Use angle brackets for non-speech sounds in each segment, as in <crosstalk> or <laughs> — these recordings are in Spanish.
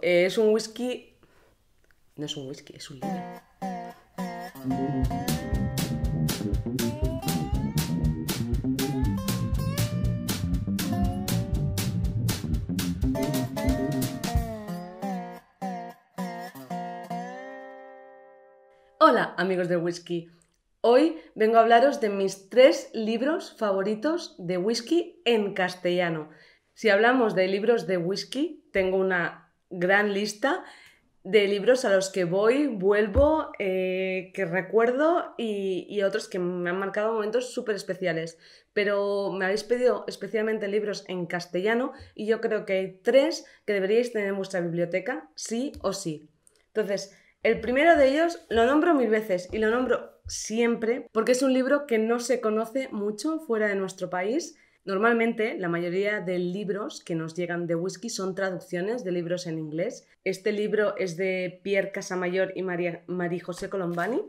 es un whisky. No es un whisky, es un libro. Hola amigos de whisky. Hoy vengo a hablaros de mis tres libros favoritos de whisky en castellano. Si hablamos de libros de whisky, tengo una gran lista de libros a los que voy, vuelvo, eh, que recuerdo y, y, otros que me han marcado momentos súper especiales. Pero me habéis pedido especialmente libros en castellano y yo creo que hay tres que deberíais tener en vuestra biblioteca, sí o sí. Entonces, el primero de ellos lo nombro mil veces y lo nombro siempre porque es un libro que no se conoce mucho fuera de nuestro país Normalmente, la mayoría de libros que nos llegan de whisky son traducciones de libros en inglés. Este libro es de Pierre Casamayor y María, José Colombani.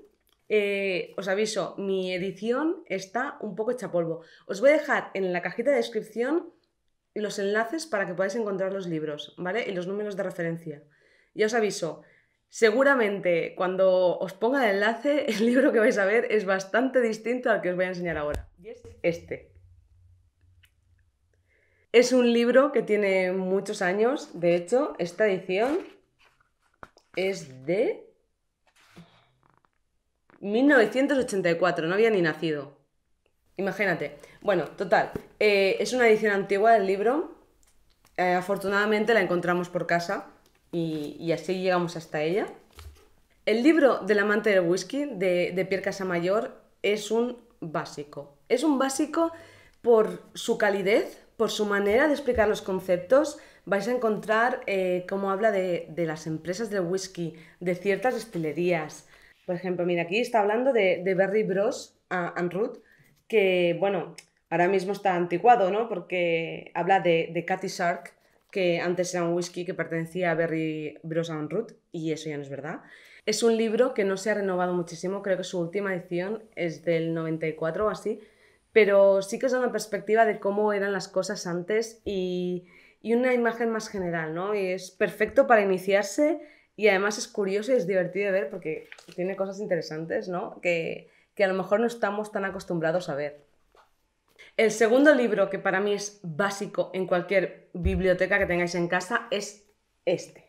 Eh, os aviso, mi edición está un poco hecha polvo. Os voy a dejar en la cajita de descripción los enlaces para que podáis encontrar los libros, ¿vale? Y los números de referencia. Y os aviso, seguramente cuando os ponga el enlace, <laughs> el libro que vais a ver es bastante distinto al que os voy a enseñar ahora. Y es este. Es un libro que tiene muchos años, de hecho, esta edición es de 1984, no había ni nacido. Imagínate. Bueno, total, eh, es una edición antigua del libro. Eh, afortunadamente la encontramos por casa y, así llegamos hasta ella. El libro del amante del whisky de, de Pierre Casamayor es un básico. Es un básico por su calidez, por su manera de explicar los conceptos, vais a encontrar eh, cómo habla de, las empresas de whisky, de ciertas destilerías. Por ejemplo, mira, aquí está hablando de, de Berry Bros. Uh, and que, bueno, ahora mismo está anticuado, ¿no? Porque habla de, de Cathy Shark, que antes era un whisky que pertenecía a Berry Bros. and Root, y eso ya no es verdad. Es un libro que no se ha renovado muchísimo, creo que su última edición es del 94 o así, pero sí que es una perspectiva de cómo eran las cosas antes y, una imagen más general, ¿no? Y es perfecto para iniciarse y además es curioso y es divertido de ver porque tiene cosas interesantes, ¿no? que a lo mejor no estamos tan acostumbrados a ver. El segundo libro que para mí es básico en cualquier biblioteca que tengáis en casa es este.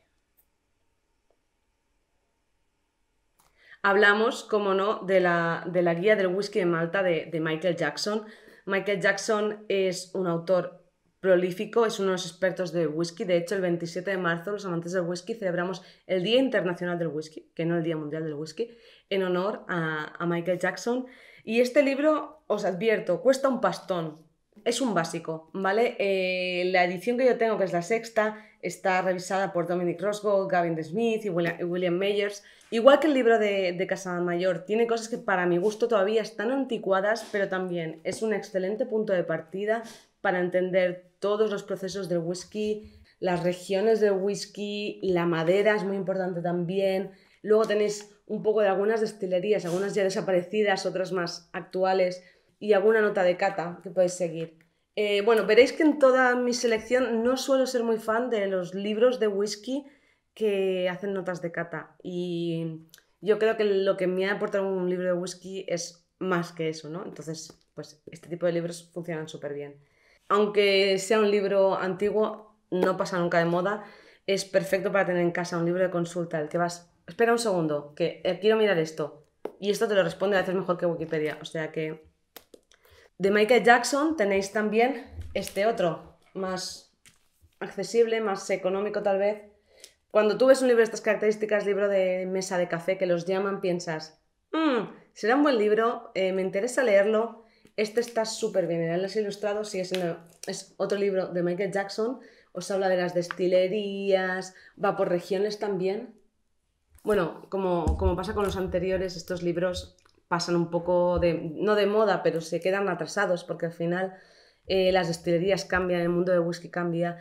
hablamos, como no, de la, guía del whisky de Malta de, Michael Jackson. Michael Jackson es un autor prolífico, es uno de los expertos de whisky. De hecho, el 27 de marzo, los amantes del whisky celebramos el Día Internacional del Whisky, que no el Día Mundial del Whisky, en honor a, Michael Jackson. Y este libro, os advierto, cuesta un pastón. Es un básico, ¿vale? Eh, la edición que yo tengo, que es la sexta, está revisada por Dominic Roswell, Gavin de Smith y William, Meyers. Igual que el libro de, de Casamayor, tiene cosas que para mi gusto todavía están anticuadas, pero también es un excelente punto de partida para entender todos los procesos del whisky, las regiones del whisky, la madera es muy importante también. Luego tenéis un poco de algunas destilerías, algunas ya desaparecidas, otras más actuales, y alguna nota de cata que podéis seguir. Eh, bueno, veréis que en toda mi selección no suelo ser muy fan de los libros de whisky que hacen notas de cata. Y yo creo que lo que me ha aportado un libro de whisky es más que eso, ¿no? Entonces, pues este tipo de libros funcionan súper bien. Aunque sea un libro antiguo, no pasa nunca de moda. Es perfecto para tener en casa un libro de consulta, el que vas, espera un segundo, que eh, quiero mirar esto. Y esto te lo responde a veces mejor que Wikipedia. O sea que de Michael Jackson tenéis también este otro, más accesible, más económico tal vez. Cuando tú ves un libro de estas características, libro de mesa de café que los llaman, piensas, mm, será un buen libro, eh, me interesa leerlo. Este está súper bien, el lo es ilustrado, sí, es, es otro libro de Michael Jackson, os habla de las destilerías, va por regiones también. Bueno, como, como, pasa con los anteriores, estos libros pasan un poco de, no de moda, pero se quedan atrasados porque al final eh, las destilerías cambian, el mundo del whisky cambia,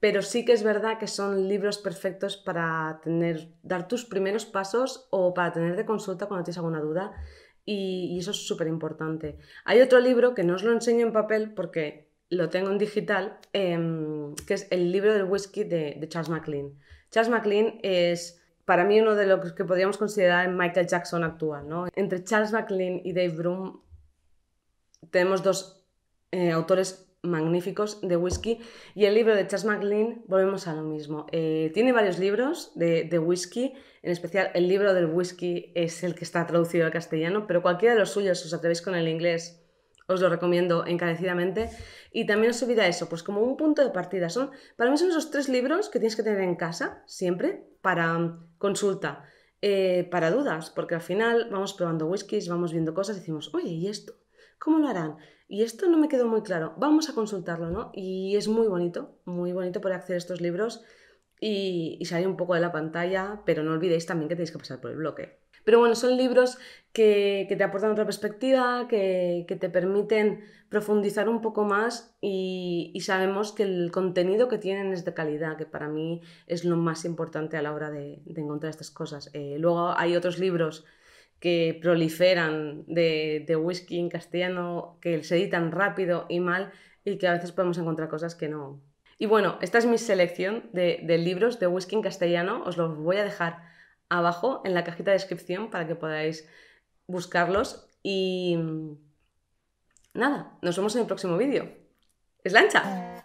pero sí que es verdad que son libros perfectos para tener, dar tus primeros pasos o para tener de consulta cuando tienes alguna duda y, eso es súper importante. Hay otro libro que no os lo enseño en papel porque lo tengo en digital, em, que es el libro del whisky de, de Charles MacLean. Charles MacLean es para mí uno de los que podríamos considerar en Michael Jackson actual. ¿no? Entre Charles MacLean y Dave Broom tenemos dos eh, autores magníficos de whisky y el libro de Charles MacLean, volvemos a lo mismo. Eh, tiene varios libros de, de, whisky, en especial el libro del whisky es el que está traducido al castellano, pero cualquiera de los suyos, si os atrevéis con el inglés, os lo recomiendo encarecidamente. Y también os olvida eso, pues como un punto de partida. Son, para mí son esos tres libros que tienes que tener en casa siempre para mm, consulta, eh, para dudas, porque al final vamos probando whiskies, vamos viendo cosas decimos, oye, ¿y esto? ¿Cómo lo harán? Y esto no me quedó muy claro. Vamos a consultarlo, ¿no? Y es muy bonito, muy bonito poder acceder a estos libros y, y salir un poco de la pantalla, pero no olvidéis también que tenéis que pasar por el bloque. Pero bueno, son libros que, te aportan otra perspectiva, que, te permiten profundizar un poco más y, sabemos que el contenido que tienen es de calidad, que para mí es lo más importante a la hora de, encontrar estas cosas. Eh, luego hay otros libros que proliferan de, whisky en castellano, que se editan rápido y mal y que a veces podemos encontrar cosas que no. Y bueno, esta es mi selección de libros de whisky en castellano, os los voy a dejar abajo en la cajita de descripción para que podáis buscarlos. Y mm, nada, nos vemos en el próximo vídeo. ¡Es lancha!